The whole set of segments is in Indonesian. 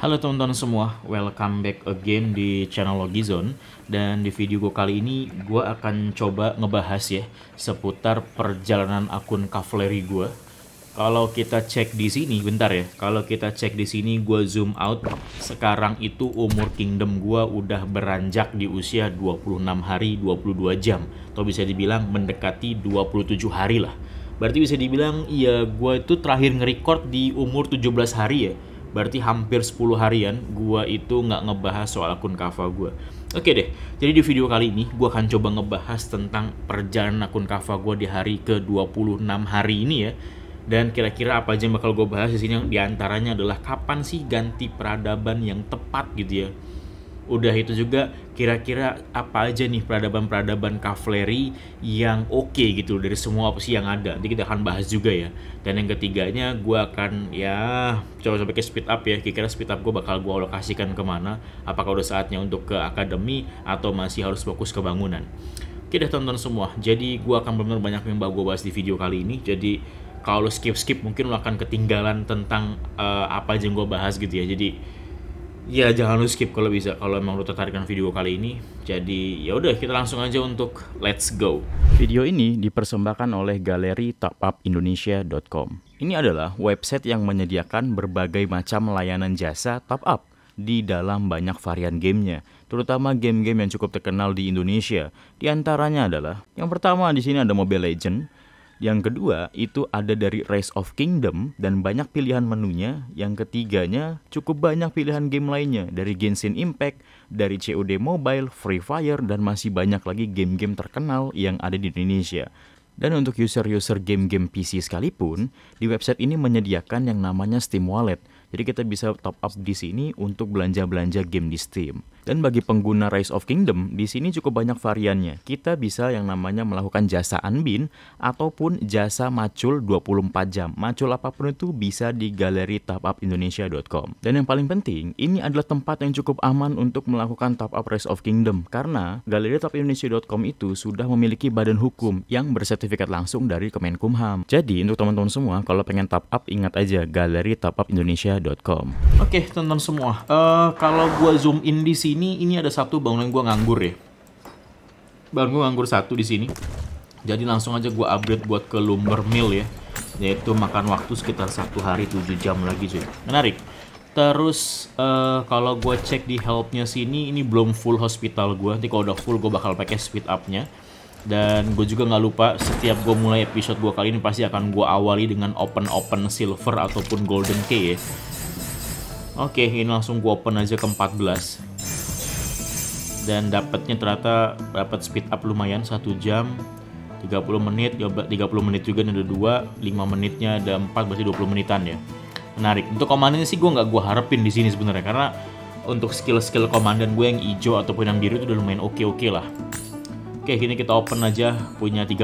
Halo teman-teman semua, welcome back again di channel Logizone Dan di video gue kali ini, gue akan coba ngebahas ya Seputar perjalanan akun Cavalry gue Kalau kita cek di sini, bentar ya Kalau kita cek di sini, gue zoom out Sekarang itu umur kingdom gue udah beranjak di usia 26 hari 22 jam Atau bisa dibilang mendekati 27 hari lah Berarti bisa dibilang, ya gue itu terakhir nge di umur 17 hari ya berarti hampir 10 harian gue itu nggak ngebahas soal akun Kava gue. Oke deh, jadi di video kali ini gue akan coba ngebahas tentang perjalanan akun Kava gue di hari ke-26 hari ini ya. Dan kira-kira apa aja yang bakal gue bahas di sini yang diantaranya adalah kapan sih ganti peradaban yang tepat gitu ya Udah itu juga kira-kira apa aja nih peradaban-peradaban kavaleri yang oke okay gitu dari semua opsi yang ada. Nanti kita akan bahas juga ya. Dan yang ketiganya gue akan ya coba sampai ke speed up ya. Kira-kira speed up gue bakal gue alokasikan kemana. Apakah udah saatnya untuk ke akademi atau masih harus fokus ke bangunan. Oke deh tonton semua. Jadi gue akan benar-benar banyak yang gue bahas di video kali ini. Jadi kalau skip skip mungkin lo akan ketinggalan tentang uh, apa aja yang gue bahas gitu ya jadi ya jangan lu skip kalau bisa kalau emang lu dengan video kali ini jadi ya udah kita langsung aja untuk let's go video ini dipersembahkan oleh galeri topupindonesia.com ini adalah website yang menyediakan berbagai macam layanan jasa top up di dalam banyak varian gamenya, terutama game-game yang cukup terkenal di Indonesia. Di antaranya adalah, yang pertama di sini ada Mobile Legend, yang kedua itu ada dari Rise of Kingdom dan banyak pilihan menunya. Yang ketiganya cukup banyak pilihan game lainnya dari Genshin Impact, dari COD Mobile, Free Fire dan masih banyak lagi game-game terkenal yang ada di Indonesia. Dan untuk user-user game-game PC sekalipun, di website ini menyediakan yang namanya Steam Wallet. Jadi kita bisa top up di sini untuk belanja-belanja game di Steam. Dan bagi pengguna Rise of Kingdom, di sini cukup banyak variannya. Kita bisa yang namanya melakukan jasa unbin ataupun jasa macul 24 jam. Macul apapun itu bisa di galeri tapupindonesia.com. Dan yang paling penting, ini adalah tempat yang cukup aman untuk melakukan top up Rise of Kingdom karena galeri tapupindonesia.com itu sudah memiliki badan hukum yang bersertifikat langsung dari Kemenkumham. Jadi untuk teman-teman semua, kalau pengen top up ingat aja galeri tapupindonesia.com. Oke, okay, teman-teman semua, uh, kalau gua zoom in di sini sini ini ada satu bangunan gue nganggur ya. Bangunan gue nganggur satu di sini. Jadi langsung aja gue upgrade buat ke lumber mill ya. Yaitu makan waktu sekitar satu hari 7 jam lagi cuy. Menarik. Terus uh, kalau gue cek di helpnya sini, ini belum full hospital gue. Nanti kalau udah full gue bakal pakai speed upnya. Dan gue juga nggak lupa setiap gue mulai episode gue kali ini pasti akan gue awali dengan open-open silver ataupun golden key ya. Oke, ini langsung gue open aja ke 14 dan dapatnya ternyata dapat speed up lumayan satu jam 30 menit 30 ya, menit juga ada dua 5 menitnya ada 4 berarti 20 menitan ya menarik untuk komandannya sih gue nggak gue harapin di sini sebenarnya karena untuk skill-skill komandan gue yang hijau ataupun yang biru itu udah lumayan oke-oke -okay lah oke kini kita open aja punya 13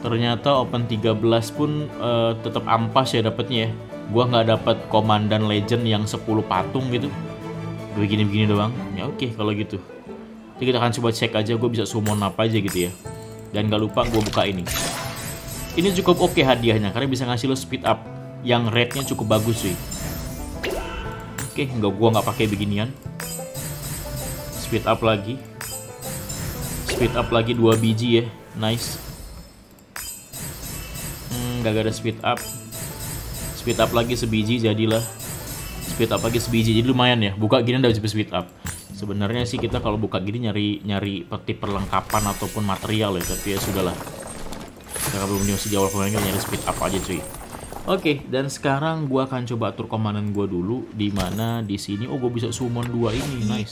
ternyata open 13 pun uh, tetap ampas ya dapatnya ya gue nggak dapat komandan legend yang 10 patung gitu begini-begini doang ya oke okay, kalau gitu jadi kita akan coba cek aja gue bisa summon apa aja gitu ya dan gak lupa gue buka ini ini cukup oke okay hadiahnya karena bisa ngasih lo speed up yang rate cukup bagus sih. oke okay, nggak gue nggak pakai beginian speed up lagi speed up lagi dua biji ya nice hmm, gak ada speed up speed up lagi sebiji jadilah speed up lagi sebiji jadi lumayan ya buka gini udah bisa speed up sebenarnya sih kita kalau buka gini nyari nyari peti perlengkapan ataupun material ya tapi ya sudahlah karena belum nyoba jawab pemainnya nyari speed up aja cuy Oke, okay, dan sekarang gua akan coba atur komandan gua dulu di mana di sini oh gua bisa summon dua ini. Nice.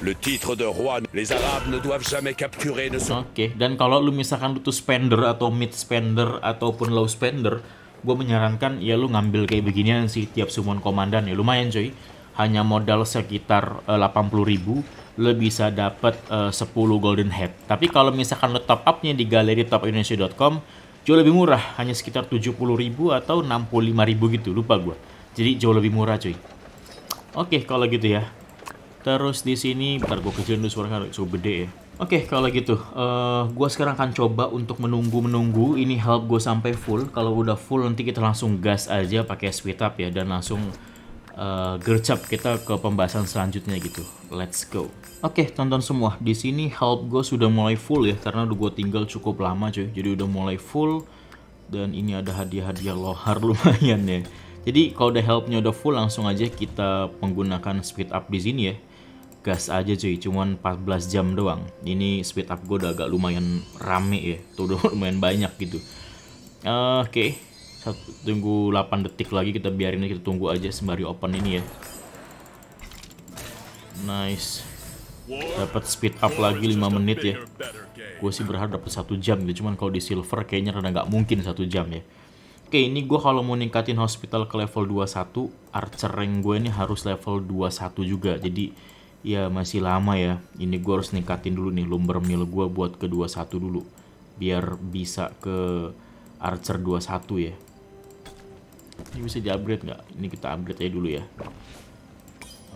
Le titre de roi, les ne doivent jamais capturer ne Oke, okay, dan kalau lu misalkan lu tuh spender atau mid spender ataupun low spender, gue menyarankan ya lu ngambil kayak beginian sih tiap summon komandan ya lumayan cuy hanya modal sekitar eh, uh, 80.000 ribu lo bisa dapat eh, uh, 10 golden head tapi kalau misalkan lo top upnya di galeri topindonesia.com jauh lebih murah hanya sekitar 70.000 ribu atau 65.000 ribu gitu lupa gue jadi jauh lebih murah cuy oke okay, kalau gitu ya terus di sini bentar gue kecilin dulu suara cukup gede ya Oke, okay, kalau gitu, uh, eh, gue sekarang akan coba untuk menunggu-menunggu. Ini help gue sampai full. Kalau udah full, nanti kita langsung gas aja pakai speed up ya, dan langsung uh, gercep kita ke pembahasan selanjutnya gitu. Let's go. Oke, okay, tonton semua. Di sini help gue sudah mulai full ya, karena udah gue tinggal cukup lama cuy. Jadi udah mulai full, dan ini ada hadiah-hadiah lohar lumayan ya. Jadi kalau udah helpnya udah full, langsung aja kita menggunakan speed up di sini ya gas aja cuy cuman 14 jam doang ini speed up gue udah agak lumayan rame ya tuh udah lumayan banyak gitu uh, oke okay. tunggu 8 detik lagi kita biarin kita tunggu aja sembari open ini ya nice dapat speed up lagi 5 menit ya gue sih berharap dapat satu jam gitu cuman kalau di silver kayaknya rada nggak mungkin satu jam ya oke ini gue kalau mau ningkatin hospital ke level 21 archer rank gue ini harus level 21 juga jadi Ya masih lama ya. Ini gue harus ningkatin dulu nih lumber mill gue buat ke 21 dulu. Biar bisa ke Archer 21 ya. Ini bisa di-upgrade nggak? Ini kita upgrade aja dulu ya.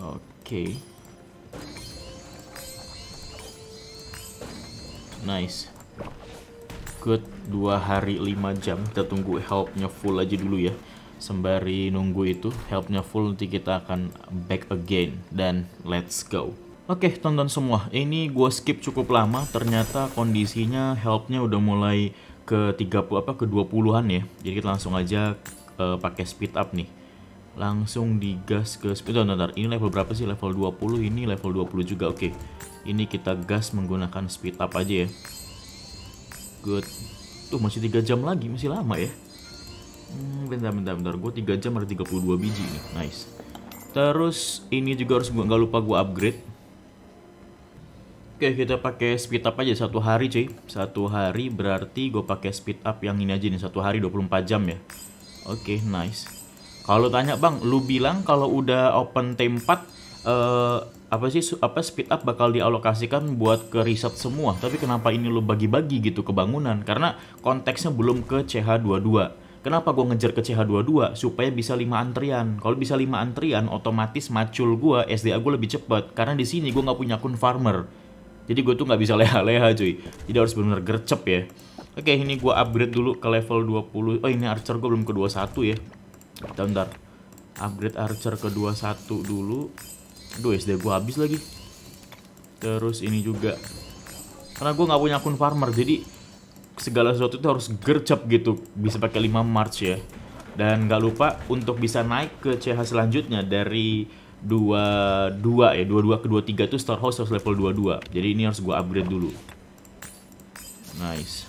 Oke. Okay. Nice. Good. Dua hari 5 jam. Kita tunggu helpnya full aja dulu ya sembari nunggu itu helpnya full nanti kita akan back again dan let's go Oke okay, tonton semua ini gue skip cukup lama ternyata kondisinya helpnya udah mulai ke 30 apa ke 20-an ya jadi kita langsung aja uh, pakai speed up nih langsung digas ke speed up. bentar, ini level berapa sih level 20 ini level 20 juga oke okay. ini kita gas menggunakan speed up aja ya good tuh masih 3 jam lagi masih lama ya Hmm, bentar, bentar, bentar. Gue 3 jam ada 32 biji nih. Nice. Terus ini juga harus gue nggak lupa gue upgrade. Oke, kita pakai speed up aja satu hari, cuy. Satu hari berarti gue pakai speed up yang ini aja nih, satu hari 24 jam ya. Oke, nice. Kalau tanya, "Bang, lu bilang kalau udah open tempat eh apa sih apa speed up bakal dialokasikan buat ke riset semua tapi kenapa ini lu bagi-bagi gitu ke bangunan karena konteksnya belum ke CH22 Kenapa gue ngejar ke CH22? Supaya bisa 5 antrian. Kalau bisa 5 antrian, otomatis macul gue, SDA gue lebih cepet. Karena di sini gue nggak punya akun farmer. Jadi gue tuh nggak bisa leha-leha cuy. Jadi harus bener-bener gercep ya. Oke, ini gue upgrade dulu ke level 20. Oh, ini archer gue belum ke 21 ya. Bentar, bentar. Upgrade archer ke 21 dulu. Aduh, SD gue habis lagi. Terus ini juga. Karena gue nggak punya akun farmer, jadi segala sesuatu itu harus gercep gitu bisa pakai 5 March ya dan gak lupa untuk bisa naik ke CH selanjutnya dari 22 ya 22 ke 23 tuh storehouse harus level 22 jadi ini harus gua upgrade dulu nice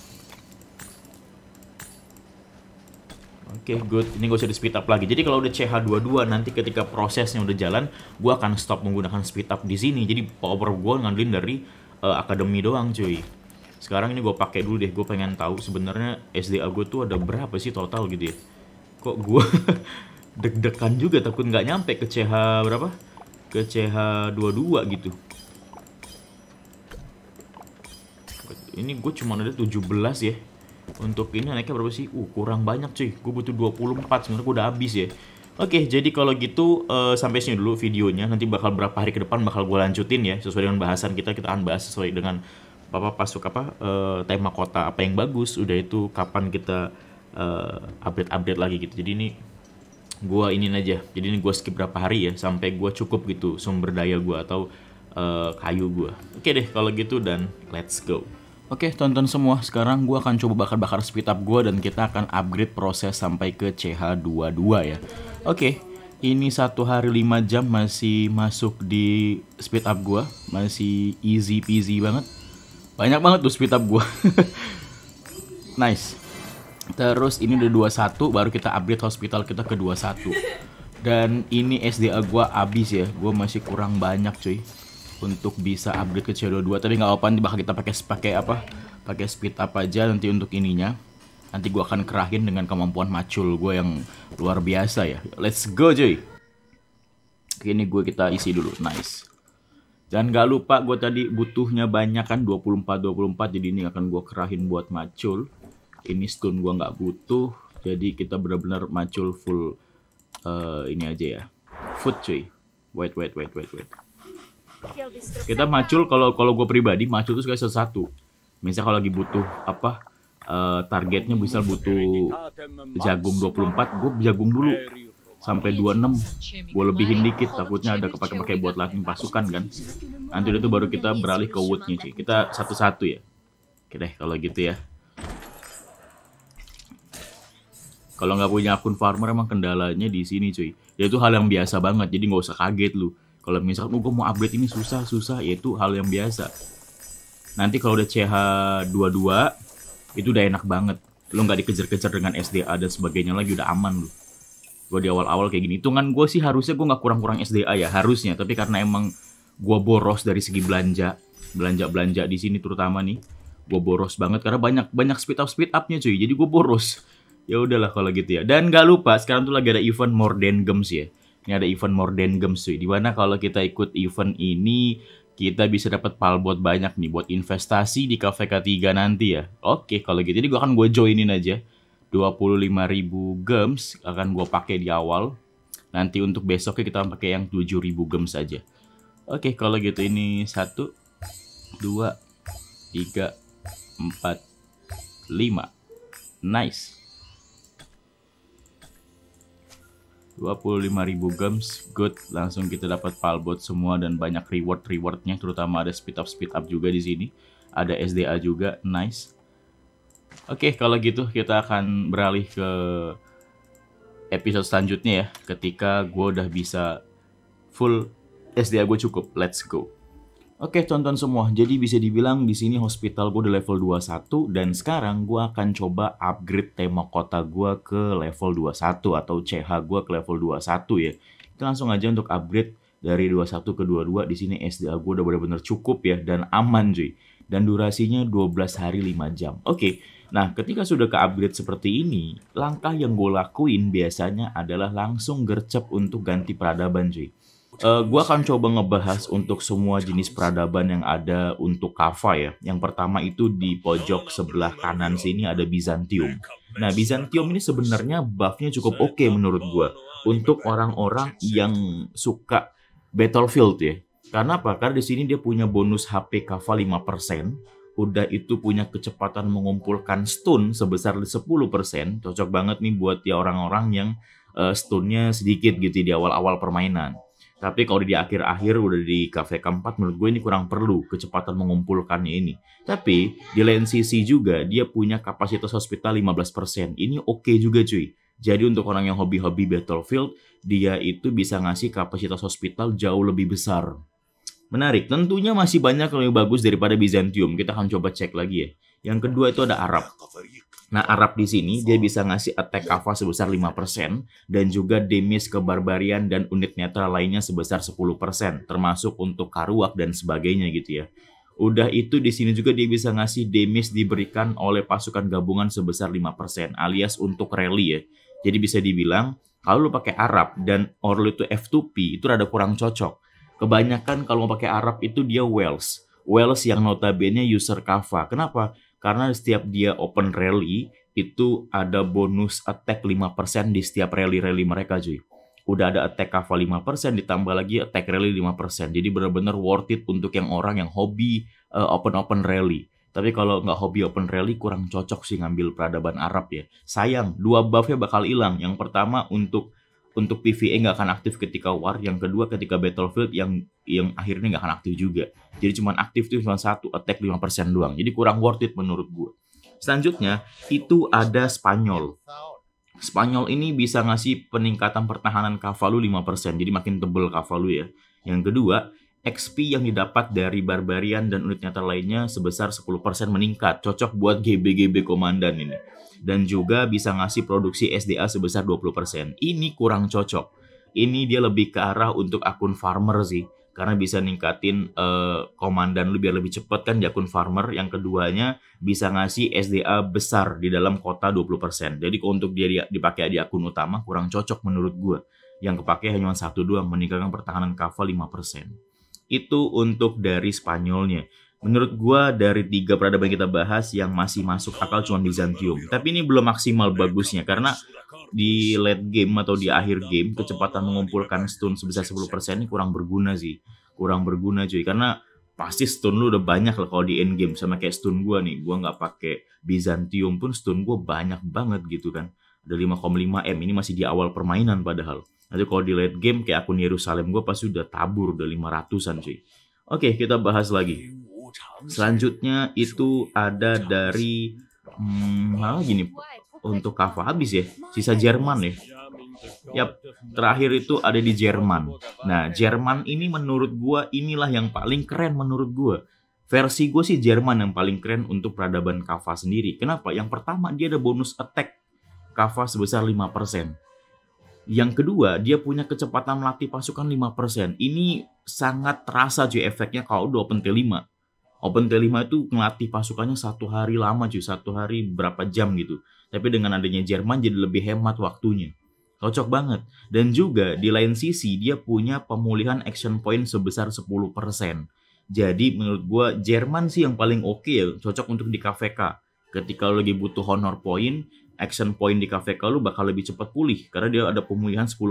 Oke, okay, good. Ini gue usah di speed up lagi. Jadi kalau udah CH22 nanti ketika prosesnya udah jalan, gue akan stop menggunakan speed up di sini. Jadi power gue ngandelin dari uh, akademi doang, cuy. Sekarang ini gue pakai dulu deh, gue pengen tahu sebenarnya SDA gue tuh ada berapa sih total gitu ya. Kok gue deg-degan juga takut nggak nyampe ke CH berapa? Ke CH 22 gitu. Ini gue cuma ada 17 ya. Untuk ini naiknya berapa sih? Uh, kurang banyak cuy. Gue butuh 24, sebenarnya gue udah habis ya. Oke, jadi kalau gitu uh, sampai sini dulu videonya. Nanti bakal berapa hari ke depan bakal gue lanjutin ya sesuai dengan bahasan kita. Kita akan bahas sesuai dengan apa pasuk apa uh, tema kota apa yang bagus udah itu kapan kita uh, eh, update update lagi gitu jadi ini gue ini aja jadi ini gue skip berapa hari ya sampai gue cukup gitu sumber daya gue atau uh, kayu gue oke deh kalau gitu dan let's go Oke, tonton semua. Sekarang gue akan coba bakar-bakar speed up gue dan kita akan upgrade proses sampai ke CH22 ya. Oke, ini satu hari 5 jam masih masuk di speed up gue. Masih easy peasy banget. Banyak banget tuh speed up gue. nice. Terus ini udah 21, baru kita upgrade hospital kita ke 21. Dan ini SDA gue abis ya, gue masih kurang banyak cuy untuk bisa upgrade ke Shadow 2 tapi nggak apa-apa nanti bakal kita pakai pakai apa pakai speed up aja nanti untuk ininya nanti gue akan kerahin dengan kemampuan macul gue yang luar biasa ya let's go cuy Oke, ini gue kita isi dulu nice dan gak lupa gue tadi butuhnya banyak kan 24-24 jadi ini akan gue kerahin buat macul. Ini stun gue nggak butuh jadi kita benar-benar macul full uh, ini aja ya. Food cuy. Wait wait wait wait wait. Kita macul kalau kalau gue pribadi macul tuh sekali satu. Misal kalau lagi butuh apa uh, targetnya misal butuh jagung 24 gue jagung dulu sampai 26 iya, gue lebihin dikit takutnya ada kepake pakai buat latihan pasukan kan iya, nanti itu iya, baru kita beralih ke woodnya sih, kita satu-satu ya oke deh kalau gitu ya kalau nggak punya akun farmer emang kendalanya di sini cuy ya itu hal yang biasa banget jadi nggak usah kaget lu kalau misalkan oh, gue mau upgrade ini susah susah ya itu hal yang biasa nanti kalau udah CH 22 itu udah enak banget lu nggak dikejar-kejar dengan SDA dan sebagainya lagi udah aman lu gue di awal-awal kayak gini hitungan gue sih harusnya gue nggak kurang-kurang SDA ya harusnya tapi karena emang gue boros dari segi belanja belanja belanja di sini terutama nih gue boros banget karena banyak banyak speed up speed upnya cuy jadi gue boros ya udahlah kalau gitu ya dan gak lupa sekarang tuh lagi ada event more than games ya ini ada event more than games cuy mana kalau kita ikut event ini kita bisa dapat buat banyak nih buat investasi di kafe K3 nanti ya. Oke, kalau gitu jadi gue akan gue joinin aja 25.000 gems akan gue pakai di awal. Nanti untuk besoknya kita pakai yang 7.000 gems saja. Oke, kalau gitu ini 1 2 3 4 5. Nice. 25.000 gems, good. Langsung kita dapat palbot semua dan banyak reward-rewardnya, terutama ada speed up speed up juga di sini. Ada SDA juga, nice. Oke, okay, kalau gitu kita akan beralih ke episode selanjutnya ya. Ketika gue udah bisa full SDA gue cukup, let's go. Oke, okay, tonton semua. Jadi bisa dibilang di sini hospital gue udah level 21 dan sekarang gue akan coba upgrade tema kota gue ke level 21 atau CH gue ke level 21 ya. Kita langsung aja untuk upgrade dari 21 ke 22 di sini SDA gue udah bener-bener cukup ya dan aman cuy. Dan durasinya 12 hari 5 jam. Oke, okay Nah, ketika sudah ke upgrade seperti ini, langkah yang gue lakuin biasanya adalah langsung gercep untuk ganti peradaban cuy. Uh, gue akan coba ngebahas untuk semua jenis peradaban yang ada untuk kava ya. Yang pertama itu di pojok sebelah kanan sini ada Bizantium. Nah, Bizantium ini sebenarnya buffnya cukup oke okay menurut gue. Untuk orang-orang yang suka Battlefield ya. Karena apa? Karena di sini dia punya bonus HP kava 5%. Kuda itu punya kecepatan mengumpulkan stun sebesar 10%. Cocok banget nih buat ya orang-orang yang uh, stunnya sedikit gitu di awal-awal permainan. Tapi kalau di akhir-akhir udah di cafe keempat menurut gue ini kurang perlu kecepatan mengumpulkannya ini. Tapi di lain sisi juga dia punya kapasitas hospital 15%. Ini oke okay juga cuy. Jadi untuk orang yang hobi-hobi Battlefield, dia itu bisa ngasih kapasitas hospital jauh lebih besar. Menarik, tentunya masih banyak yang lebih bagus daripada Bizantium. Kita akan coba cek lagi ya. Yang kedua itu ada Arab. Nah, Arab di sini dia bisa ngasih attack kava sebesar 5% dan juga damage ke barbarian dan unit netral lainnya sebesar 10% termasuk untuk karuak dan sebagainya gitu ya. Udah itu di sini juga dia bisa ngasih damage diberikan oleh pasukan gabungan sebesar 5% alias untuk rally ya. Jadi bisa dibilang kalau lu pakai Arab dan Orlo itu F2P itu rada kurang cocok Kebanyakan kalau mau pakai Arab itu dia Wells, Wells yang notabene user Kava. Kenapa? Karena setiap dia open rally itu ada bonus attack 5% di setiap rally-rally mereka cuy. Udah ada attack Kava 5% ditambah lagi attack rally 5%. Jadi benar-benar worth it untuk yang orang yang hobi open-open eh, uh, rally. Tapi kalau nggak hobi open rally kurang cocok sih ngambil peradaban Arab ya. Sayang, dua buffnya bakal hilang. Yang pertama untuk untuk PvE nggak akan aktif ketika war, yang kedua ketika battlefield yang yang akhirnya nggak akan aktif juga. Jadi cuma aktif tuh cuma satu attack 5% doang. Jadi kurang worth it menurut gue. Selanjutnya itu ada Spanyol. Spanyol ini bisa ngasih peningkatan pertahanan Kavalu 5%, jadi makin tebel Kavalu ya. Yang kedua, XP yang didapat dari Barbarian dan unit nyata lainnya sebesar 10% meningkat. Cocok buat gbgb komandan ini. Dan juga bisa ngasih produksi SDA sebesar 20%. Ini kurang cocok. Ini dia lebih ke arah untuk akun farmer sih. Karena bisa ningkatin uh, komandan lu biar lebih cepat kan di akun farmer. Yang keduanya bisa ngasih SDA besar di dalam kota 20%. Jadi untuk dia dipakai di akun utama kurang cocok menurut gue. Yang kepake hanya satu doang meningkatkan pertahanan cover 5% itu untuk dari Spanyolnya. Menurut gua dari tiga peradaban yang kita bahas yang masih masuk akal cuma Bizantium. Tapi ini belum maksimal bagusnya karena di late game atau di akhir game kecepatan mengumpulkan stun sebesar 10% ini kurang berguna sih. Kurang berguna cuy karena pasti stun lu udah banyak lah kalau di end game sama kayak stun gua nih. Gua nggak pakai Bizantium pun stun gua banyak banget gitu kan. Ada 5,5 M ini masih di awal permainan padahal. Nanti kalau di late game kayak akun Yerusalem gue pasti udah tabur udah lima ratusan cuy. Oke, kita bahas lagi. Selanjutnya itu ada dari hmm, gini. gini untuk Kava habis ya, sisa Jerman ya. Yap, terakhir itu ada di Jerman. Nah, Jerman ini menurut gua inilah yang paling keren menurut gua. Versi gue sih Jerman yang paling keren untuk peradaban Kava sendiri. Kenapa? Yang pertama dia ada bonus attack Kava sebesar persen. Yang kedua, dia punya kecepatan melatih pasukan 5%. Ini sangat terasa cuy efeknya kalau udah open T5. Open T5 itu melatih pasukannya satu hari lama cuy, satu hari berapa jam gitu. Tapi dengan adanya Jerman jadi lebih hemat waktunya. Cocok banget. Dan juga di lain sisi dia punya pemulihan action point sebesar 10%. Jadi menurut gue Jerman sih yang paling oke okay ya, cocok untuk di KVK. Ketika lo lagi butuh honor point, action point di KVK lu bakal lebih cepat pulih karena dia ada pemulihan 10%.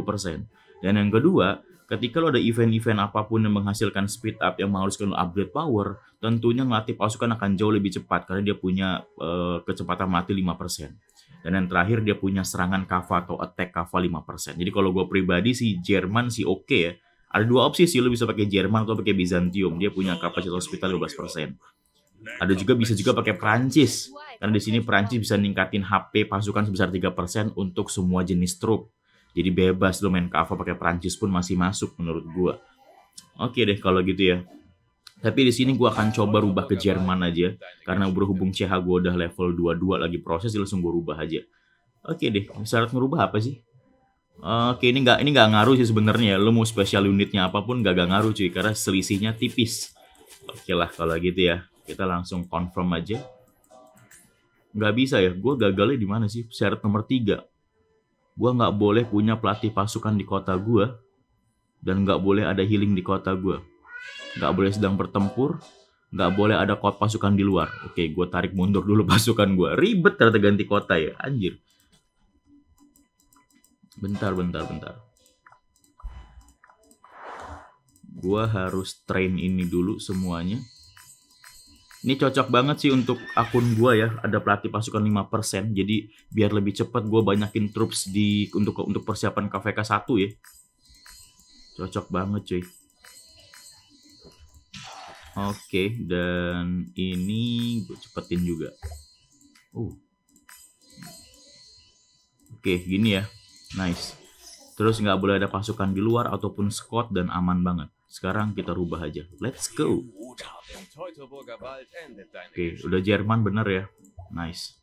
Dan yang kedua, ketika lo ada event-event apapun yang menghasilkan speed up yang mengharuskan lo upgrade power, tentunya ngelatih pasukan akan jauh lebih cepat karena dia punya uh, kecepatan mati 5%. Dan yang terakhir dia punya serangan kava atau attack kava 5%. Jadi kalau gue pribadi si Jerman sih oke okay ya. Ada dua opsi sih lo bisa pakai Jerman atau pakai Bizantium. Dia punya kapasitas hospital 12%. Ada juga bisa juga pakai Prancis karena di sini Perancis bisa ningkatin HP pasukan sebesar 3% untuk semua jenis truk Jadi bebas lo main cover pakai Perancis pun masih masuk menurut gua. Oke deh kalau gitu ya. Tapi di sini gua akan coba rubah ke Jerman aja. Karena berhubung CH gua udah level 22 lagi proses, langsung gue rubah aja. Oke deh, syarat ngerubah apa sih? Oke, ini nggak ini nggak ngaruh sih sebenarnya. Lo mau special unitnya apapun nggak gak ngaruh cuy, karena selisihnya tipis. Oke lah kalau gitu ya, kita langsung confirm aja nggak bisa ya gue gagalnya di mana sih syarat nomor tiga gue nggak boleh punya pelatih pasukan di kota gue dan nggak boleh ada healing di kota gue nggak boleh sedang bertempur nggak boleh ada kota pasukan di luar oke gue tarik mundur dulu pasukan gue ribet ternyata ganti kota ya anjir bentar bentar bentar gue harus train ini dulu semuanya ini cocok banget sih untuk akun gue ya, ada pelatih pasukan 5%. Jadi biar lebih cepat gue banyakin troops di untuk untuk persiapan KVK 1 ya. Cocok banget cuy. Oke, dan ini gue cepetin juga. Uh. Oke, gini ya. Nice. Terus nggak boleh ada pasukan di luar ataupun squad dan aman banget. Sekarang kita rubah aja. Let's go. Oke, okay, udah Jerman bener ya. Nice.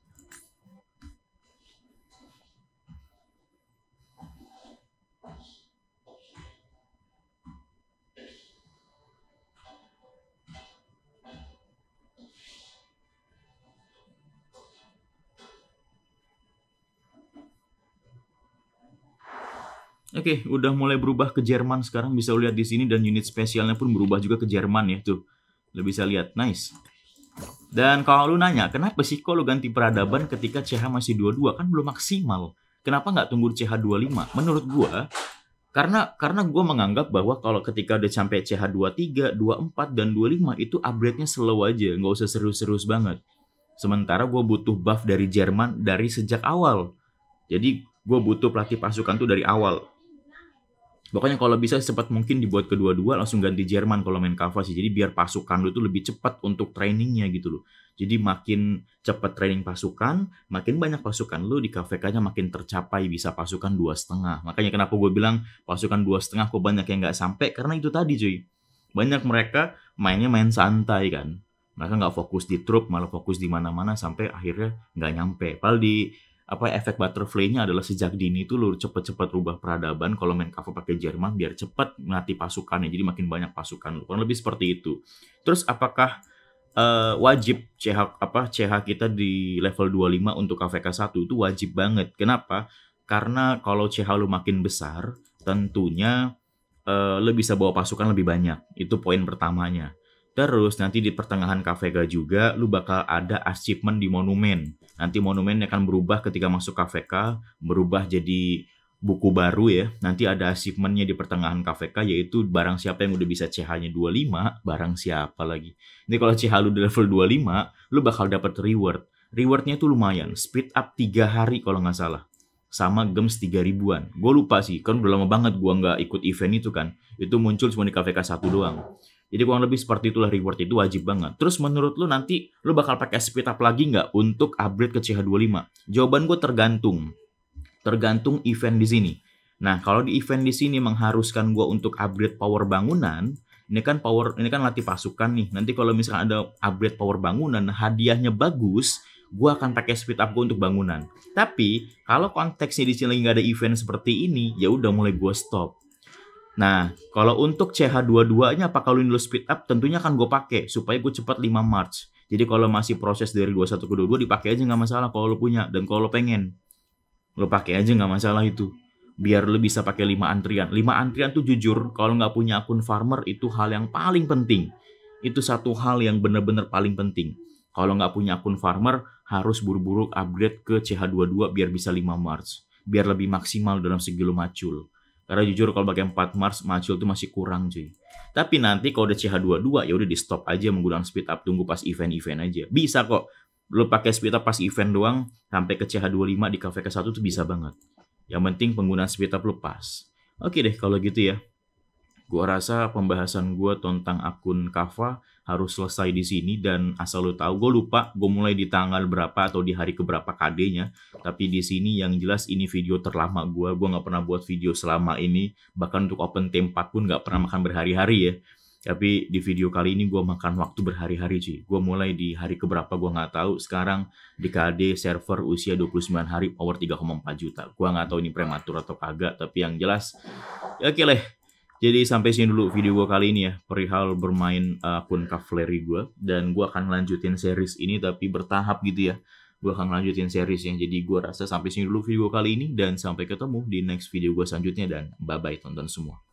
Oke, okay, udah mulai berubah ke Jerman sekarang bisa lihat di sini dan unit spesialnya pun berubah juga ke Jerman ya tuh. Lo bisa lihat, nice. Dan kalau lu nanya, kenapa sih kok lu ganti peradaban ketika CH masih 22 kan belum maksimal? Kenapa nggak tunggu CH 25? Menurut gua karena karena gue menganggap bahwa kalau ketika udah sampai CH 23, 24 dan 25 itu upgrade-nya slow aja, nggak usah serius-serius banget. Sementara gua butuh buff dari Jerman dari sejak awal. Jadi gue butuh pelatih pasukan tuh dari awal Pokoknya kalau bisa secepat mungkin dibuat kedua-dua langsung ganti Jerman kalau main Kava sih. Jadi biar pasukan lu tuh lebih cepat untuk trainingnya gitu loh. Jadi makin cepat training pasukan, makin banyak pasukan lu di KVK-nya makin tercapai bisa pasukan dua setengah. Makanya kenapa gue bilang pasukan dua setengah kok banyak yang nggak sampai karena itu tadi cuy. Banyak mereka mainnya main santai kan. Mereka nggak fokus di truk, malah fokus di mana-mana sampai akhirnya nggak nyampe. Padahal di apa efek butterfly-nya adalah sejak dini itu lu cepet-cepet rubah peradaban kalau main cover pakai Jerman biar cepet ngati pasukannya jadi makin banyak pasukan lu kurang lebih seperti itu terus apakah uh, wajib CH apa CH kita di level 25 untuk KVK 1 itu wajib banget kenapa karena kalau CH lu makin besar tentunya uh, lu bisa bawa pasukan lebih banyak itu poin pertamanya Terus nanti di pertengahan Kavega juga lu bakal ada achievement di monumen. Nanti monumen akan berubah ketika masuk Kaveka, berubah jadi buku baru ya. Nanti ada achievementnya di pertengahan Kaveka yaitu barang siapa yang udah bisa CH-nya 25, barang siapa lagi. Ini kalau CH lu di level 25, lu bakal dapat reward. Rewardnya tuh lumayan, speed up 3 hari kalau nggak salah sama Gems 3 ribuan. Gue lupa sih, kan udah lama banget gue nggak ikut event itu kan. Itu muncul cuma di KVK 1 doang. Jadi kurang lebih seperti itulah reward itu wajib banget. Terus menurut lu nanti lu bakal pakai speed up lagi nggak untuk upgrade ke CH25? Jawaban gue tergantung. Tergantung event di sini. Nah, kalau di event di sini mengharuskan gue untuk upgrade power bangunan, ini kan power ini kan latih pasukan nih. Nanti kalau misalkan ada upgrade power bangunan, hadiahnya bagus, gue akan pakai speed up gue untuk bangunan. Tapi kalau konteksnya di sini lagi nggak ada event seperti ini, ya udah mulai gue stop. Nah, kalau untuk CH22-nya apakah Luno speed up tentunya akan gue pakai supaya gue cepat 5 March. Jadi kalau masih proses dari 21 ke 22 dipakai aja nggak masalah kalau lo punya dan kalau lo pengen. Lo pakai aja nggak masalah itu. Biar lo bisa pakai 5 antrian. 5 antrian tuh jujur kalau nggak punya akun farmer itu hal yang paling penting. Itu satu hal yang bener-bener paling penting. Kalau nggak punya akun farmer harus buru-buru upgrade ke CH22 biar bisa 5 March. Biar lebih maksimal dalam segi lo macul. Karena jujur kalau bagian 4 Mars macul itu masih kurang cuy. Tapi nanti kalau udah CH22 ya udah di stop aja menggunakan speed up tunggu pas event-event aja. Bisa kok. Lo pakai speed up pas event doang sampai ke CH25 di cafe ke-1 tuh bisa banget. Yang penting penggunaan speed up lo pas. Oke deh kalau gitu ya. Gua rasa pembahasan gua tentang akun Kava harus selesai di sini dan asal lu tahu gue lupa gue mulai di tanggal berapa atau di hari keberapa KD-nya tapi di sini yang jelas ini video terlama gue gue nggak pernah buat video selama ini bahkan untuk open team 4 pun nggak pernah makan berhari-hari ya tapi di video kali ini gue makan waktu berhari-hari sih. Gue mulai di hari keberapa gue nggak tahu. Sekarang di KD server usia 29 hari power 3,4 juta. Gue nggak tahu ini prematur atau kagak. Tapi yang jelas, ya oke okay leh. Jadi sampai sini dulu video gue kali ini ya perihal bermain uh, akun gue dan gue akan lanjutin series ini tapi bertahap gitu ya. Gue akan lanjutin series yang Jadi gue rasa sampai sini dulu video gue kali ini dan sampai ketemu di next video gue selanjutnya dan bye bye tonton semua.